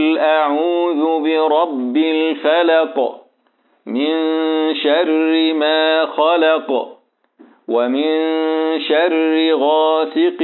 قل أعوذ برب الفلق من شر ما خلق ومن شر غاسق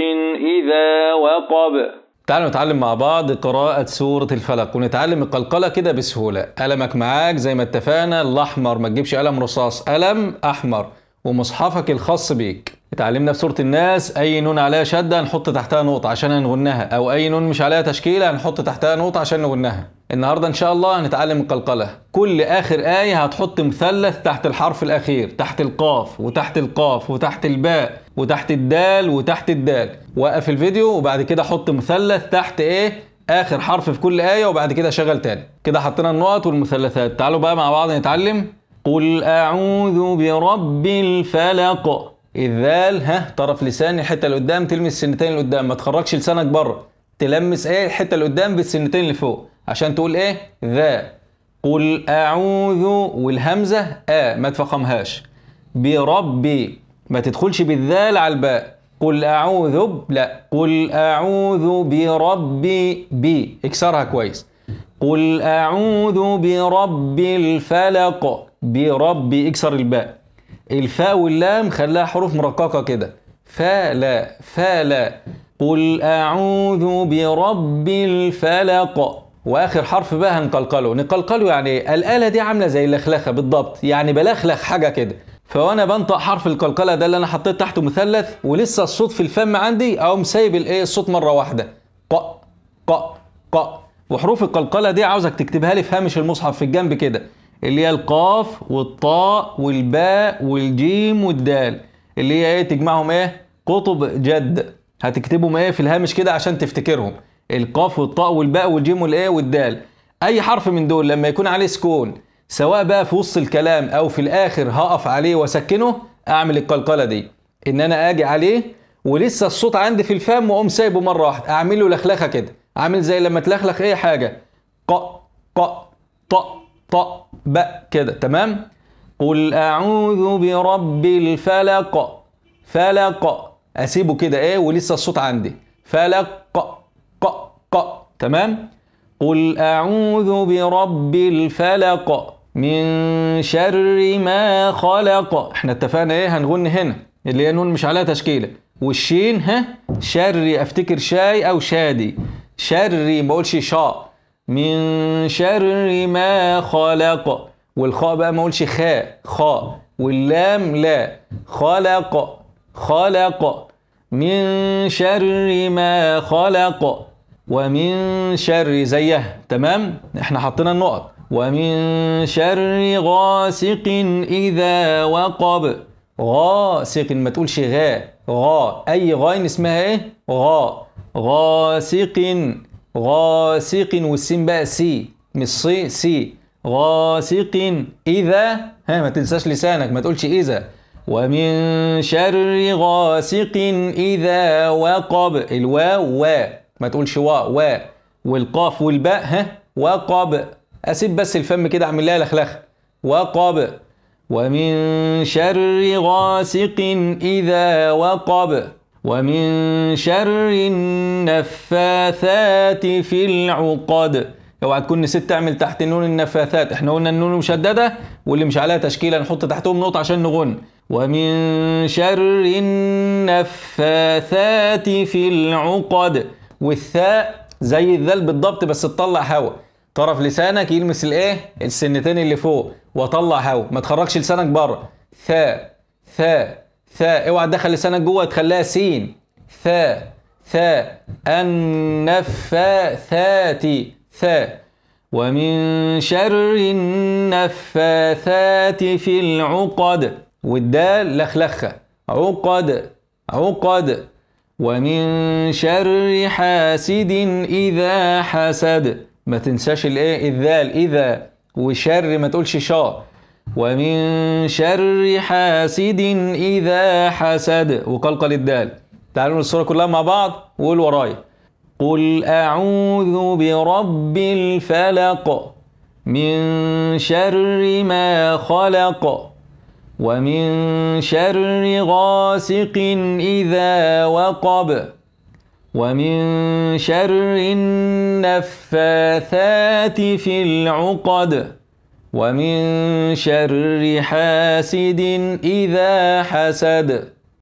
إذا وقب تعالوا نتعلم مع بعض قراءة سورة الفلق ونتعلم القلقلة كده بسهولة قلمك معاك زي ما اتفقنا الأحمر ما تجيبش قلم رصاص قلم أحمر ومصحفك الخاص بيك اتعلمنا في سورة الناس أي نون عليها شدة هنحط تحتها نقطة عشان نغنها أو أي نون مش عليها تشكيلة هنحط تحتها نقطة عشان نغنها النهاردة إن شاء الله هنتعلم القلقلة كل آخر آية هتحط مثلث تحت الحرف الأخير تحت القاف وتحت القاف وتحت الباء وتحت الدال وتحت الدال وقف الفيديو وبعد كده حط مثلث تحت إيه آخر حرف في كل آية وبعد كده شغل تاني كده حطينا النقط والمثلثات تعالوا بقى مع بعض نتعلم قل أعوذ برب الفلق الذال ها طرف لساني الحته اللي قدام تلمس السنتين اللي قدام ما تخرجش لسانك بره تلمس ايه الحته اللي قدام بالسنتين اللي فوق عشان تقول ايه ذا قل اعوذ والهمزه آه ما تفخمهاش بربي ما تدخلش بالذال على الباء قل اعوذ ب لا قل اعوذ بربي بي اكسرها كويس قل اعوذ برب الفلق برب اكسر الباء الفاء واللام خلاها حروف مرققة كده فلا فلا قل أعوذ برب الفلق واخر حرف بقى هنقلقله نقلقله يعني الآلة دي عاملة زي اللخلخة بالضبط يعني بلخلخ حاجة كده فوانا بنطق حرف القلقله ده اللي انا حطيت تحته مثلث ولسه الصوت في الفم عندي اقوم سايب الايه الصوت مره واحده ق ق ق وحروف القلقله دي عاوزك تكتبها لي في هامش المصحف في الجنب كده اللي هي القاف والطاء والباء والجيم والدال اللي هي ايه تجمعهم ايه قطب جد هتكتبهم ايه في الهامش كده عشان تفتكرهم القاف والطاء والباء والجيم والايه والدال اي حرف من دول لما يكون عليه سكون سواء بقى في وسط الكلام او في الاخر هقف عليه واسكنه اعمل القلقله دي ان انا اجي عليه ولسه الصوت عندي في الفم واقوم سايبه مره واحده اعمل له لخلخه كده عامل زي لما تلخلخ اي حاجه ق ق ط ط ب كده تمام قل أعوذ برب الفلق فلق أسيبه كده إيه ولسه الصوت عندي فلق ق ق تمام قل أعوذ برب الفلق من شر ما خلق احنا اتفقنا ايه هنغن هنا اللي هي نون مش عليها تشكيله والشين ها شري افتكر شاي او شادي شري ما بقولش شا من شر ما خلق والخاء بقى ما اقولش خاء خاء واللام لا خلق خلق من شر ما خلق ومن شر زيها تمام احنا حطينا النقط ومن شر غاسق اذا وقب غاسق ما تقولش غاء غاء اي غاين اسمها ايه غاء غاسق غاسق والسين بقى سي مش صي سي غاسق إذا ها ما تنساش لسانك ما تقولش إذا ومن شر غاسق إذا وقب الواو و ما تقولش وا وا والقاف والباء ها وقب أسيب بس الفم كده أعمل لها لخلخة وقب ومن شر غاسق إذا وقب ومن شر النفاثات في العقد اوعى تكون نسيت تعمل تحت النون النفاثات احنا قلنا النون مشدده واللي مش عليها تشكيله نحط تحتهم نقطه عشان نغن ومن شر النفاثات في العقد والثاء زي الذال بالضبط بس تطلع هواء طرف لسانك يلمس الايه السنتين اللي فوق وطلع هواء ما تخرجش لسانك بره ثاء ثاء ثاء اوعى تدخل لسانك جوه تخليها سين ثاء ثاء النفاثات ثاء ومن شر النفاثات في العقد والدال لخلخة عقد عقد ومن شر حاسد إذا حسد ما تنساش الايه الذال إذا وشر ما تقولش شاء ومن شر حاسد إذا حسد وقلقل الدال تعالوا الصورة كلها مع بعض وقول وراي قل أعوذ برب الفلق من شر ما خلق ومن شر غاسق إذا وقب ومن شر النفاثات في العقد ومن شر حاسد إذا حسد